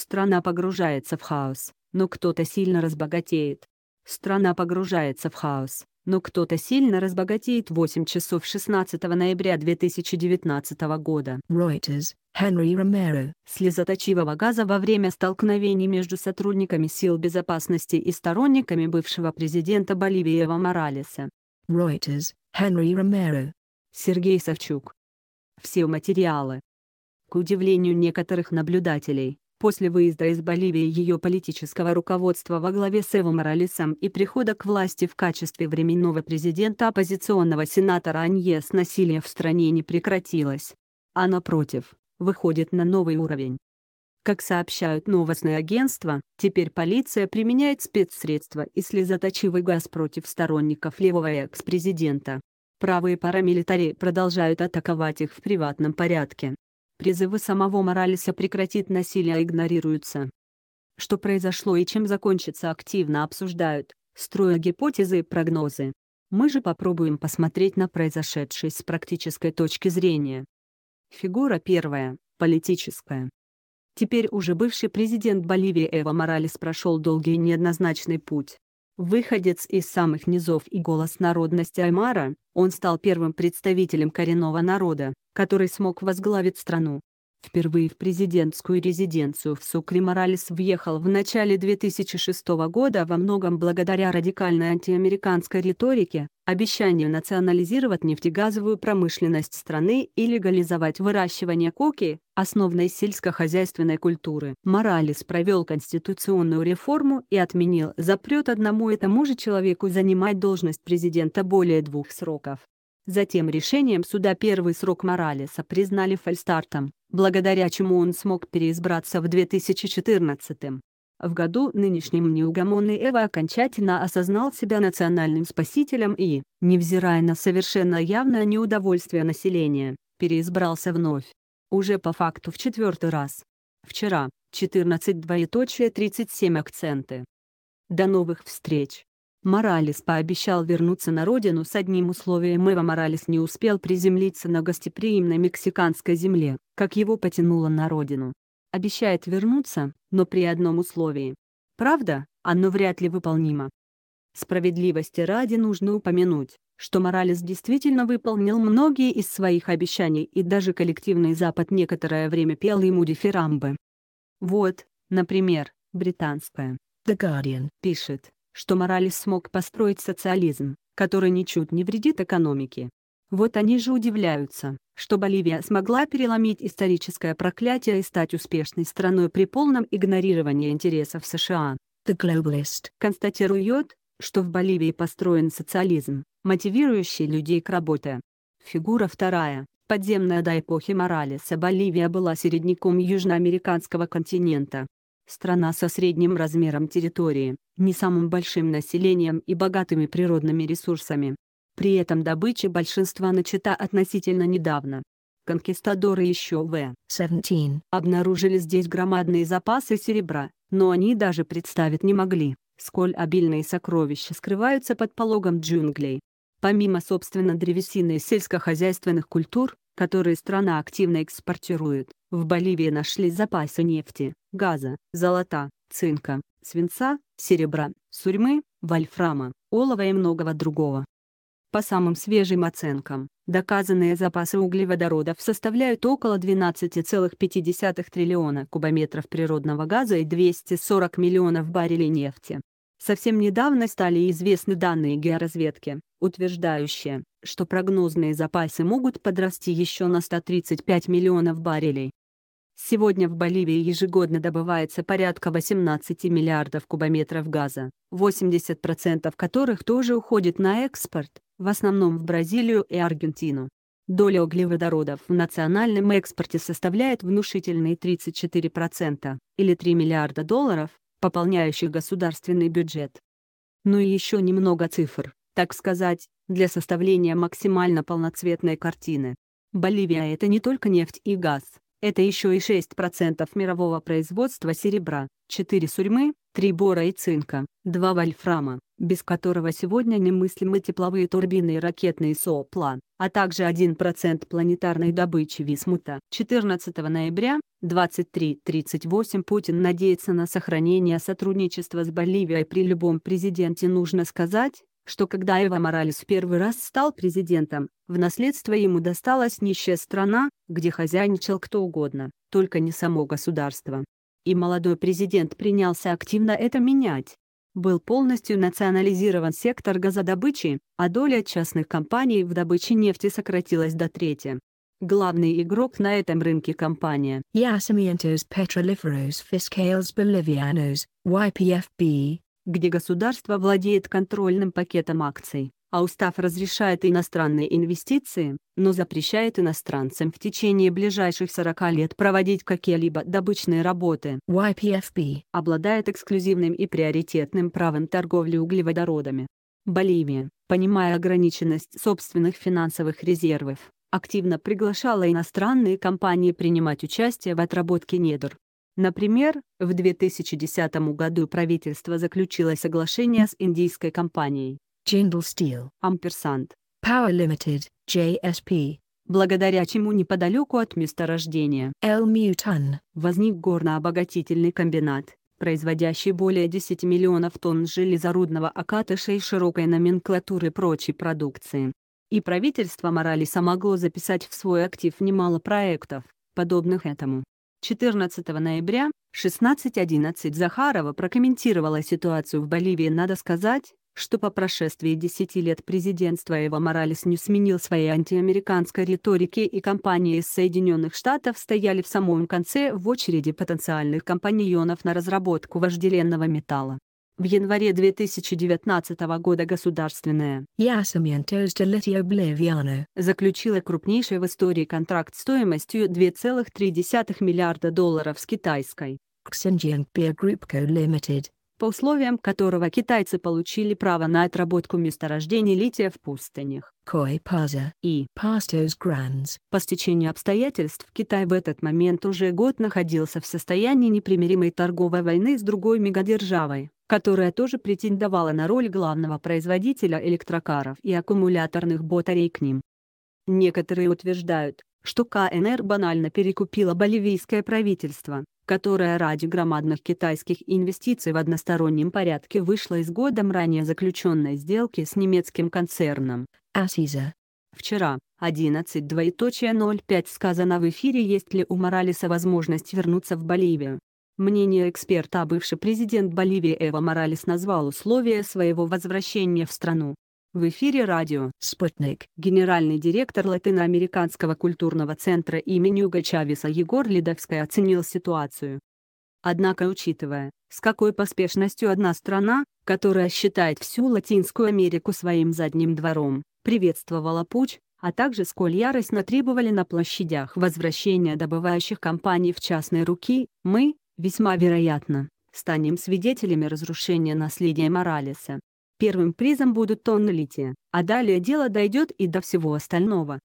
Страна погружается в хаос, но кто-то сильно разбогатеет. Страна погружается в хаос, но кто-то сильно разбогатеет 8 часов 16 ноября 2019 года. Reuters, Henry Romero. Слезоточивого газа во время столкновений между сотрудниками сил безопасности и сторонниками бывшего президента Боливии Эва Моралеса. Reuters, Henry Romero. Сергей Савчук. Все материалы. К удивлению некоторых наблюдателей, После выезда из Боливии ее политического руководства во главе с Эво Моралесом и прихода к власти в качестве временного президента оппозиционного сенатора Аньес насилие в стране не прекратилось. А напротив, выходит на новый уровень. Как сообщают новостные агентства, теперь полиция применяет спецсредства и слезоточивый газ против сторонников левого экс-президента. Правые парамилитарии продолжают атаковать их в приватном порядке, Призывы самого Моралеса прекратить насилие игнорируются. Что произошло и чем закончится активно обсуждают, строя гипотезы и прогнозы. Мы же попробуем посмотреть на произошедшее с практической точки зрения. Фигура первая – политическая. Теперь уже бывший президент Боливии Эва Моралес прошел долгий и неоднозначный путь. Выходец из самых низов и голос народности Аймара, он стал первым представителем коренного народа, который смог возглавить страну. Впервые в президентскую резиденцию в Сукре Моралес въехал в начале 2006 года во многом благодаря радикальной антиамериканской риторике, обещанию национализировать нефтегазовую промышленность страны и легализовать выращивание коки, основной сельскохозяйственной культуры. Моралес провел конституционную реформу и отменил запрет одному и тому же человеку занимать должность президента более двух сроков. Затем решением суда первый срок Моралеса признали фальстартом, благодаря чему он смог переизбраться в 2014 В году нынешним неугомонный Эва окончательно осознал себя национальным спасителем и, невзирая на совершенно явное неудовольствие населения, переизбрался вновь. Уже по факту в четвертый раз. Вчера, 14 37 акценты. До новых встреч! Моралес пообещал вернуться на родину с одним условием Эва Моралес не успел приземлиться на гостеприимной мексиканской земле, как его потянуло на родину. Обещает вернуться, но при одном условии. Правда, оно вряд ли выполнимо. Справедливости ради нужно упомянуть, что Моралес действительно выполнил многие из своих обещаний и даже коллективный Запад некоторое время пел ему дифирамбы. Вот, например, британская The Guardian пишет, что Моралес смог построить социализм, который ничуть не вредит экономике. Вот они же удивляются, что Боливия смогла переломить историческое проклятие и стать успешной страной при полном игнорировании интересов США. The Globalist констатирует, что в Боливии построен социализм, мотивирующий людей к работе. Фигура вторая. Подземная до эпохи Моралеса Боливия была середняком южноамериканского континента, Страна со средним размером территории, не самым большим населением и богатыми природными ресурсами. При этом добыча большинства начата относительно недавно. Конкистадоры еще в 17 обнаружили здесь громадные запасы серебра, но они даже представить не могли, сколь обильные сокровища скрываются под пологом джунглей. Помимо собственно древесины и сельскохозяйственных культур, которые страна активно экспортирует. В Боливии нашли запасы нефти, газа, золота, цинка, свинца, серебра, сурьмы, вольфрама, олова и многого другого. По самым свежим оценкам, доказанные запасы углеводородов составляют около 12,5 триллиона кубометров природного газа и 240 миллионов баррелей нефти. Совсем недавно стали известны данные георазведки, утверждающее, что прогнозные запасы могут подрасти еще на 135 миллионов баррелей. Сегодня в Боливии ежегодно добывается порядка 18 миллиардов кубометров газа, 80% которых тоже уходит на экспорт, в основном в Бразилию и Аргентину. Доля углеводородов в национальном экспорте составляет внушительные 34%, или 3 миллиарда долларов, пополняющих государственный бюджет. Ну и еще немного цифр так сказать, для составления максимально полноцветной картины. Боливия – это не только нефть и газ, это еще и 6% мирового производства серебра, 4 сурьмы, 3 бора и цинка, 2 вольфрама, без которого сегодня немыслимы тепловые турбины и ракетные сопла, а также 1% планетарной добычи висмута. 14 ноября, 23.38 Путин надеется на сохранение сотрудничества с Боливией при любом президенте нужно сказать, что когда Эва Моралес первый раз стал президентом, в наследство ему досталась нищая страна, где хозяйничал кто угодно, только не само государство. И молодой президент принялся активно это менять. Был полностью национализирован сектор газодобычи, а доля частных компаний в добыче нефти сократилась до трети. Главный игрок на этом рынке компания Yacimientos Petroliferos Fiscales Bolivianos, YPFB, где государство владеет контрольным пакетом акций, а устав разрешает иностранные инвестиции, но запрещает иностранцам в течение ближайших 40 лет проводить какие-либо добычные работы. YPFB обладает эксклюзивным и приоритетным правом торговли углеводородами. Боливия, понимая ограниченность собственных финансовых резервов, активно приглашала иностранные компании принимать участие в отработке недр, Например, в 2010 году правительство заключило соглашение с индийской компанией Jindal Steel Ampersand Power Limited JSP, благодаря чему неподалеку от месторождения El Mutan возник горнообогатительный комбинат, производящий более 10 миллионов тонн железорудного окатыша и широкой номенклатуры прочей продукции. И правительство Морали смогло записать в свой актив немало проектов, подобных этому. 14 ноября 16.11 Захарова прокомментировала ситуацию в Боливии. Надо сказать, что по прошествии 10 лет президентства Эва Моралес не сменил своей антиамериканской риторики и компании из Соединенных Штатов стояли в самом конце в очереди потенциальных компаньонов на разработку вожделенного металла в январе 2019 года государственная заключила крупнейший в истории контракт стоимостью 2,3 миллиарда долларов с китайской Xinjiang Beer Group Co. Limited, по условиям которого китайцы получили право на отработку месторождений лития в пустынях Койпаза и Пастос Гранс. По стечению обстоятельств Китай в этот момент уже год находился в состоянии непримиримой торговой войны с другой мегадержавой которая тоже претендовала на роль главного производителя электрокаров и аккумуляторных батарей к ним. Некоторые утверждают, что КНР банально перекупила боливийское правительство, которое ради громадных китайских инвестиций в одностороннем порядке вышло из годом ранее заключенной сделки с немецким концерном «Асиза». Вчера, 11.05 сказано в эфире «Есть ли у Моралеса возможность вернуться в Боливию?» Мнение эксперта а бывший президент Боливии Эва Моралес назвал условия своего возвращения в страну. В эфире радио «Спутник» генеральный директор Латиноамериканского культурного центра имени Уга Чавеса Егор Ледовский оценил ситуацию. Однако учитывая, с какой поспешностью одна страна, которая считает всю Латинскую Америку своим задним двором, приветствовала путь, а также сколь яростно требовали на площадях возвращения добывающих компаний в частные руки, мы, весьма вероятно, станем свидетелями разрушения наследия Моралеса. Первым призом будут тонны лития, а далее дело дойдет и до всего остального.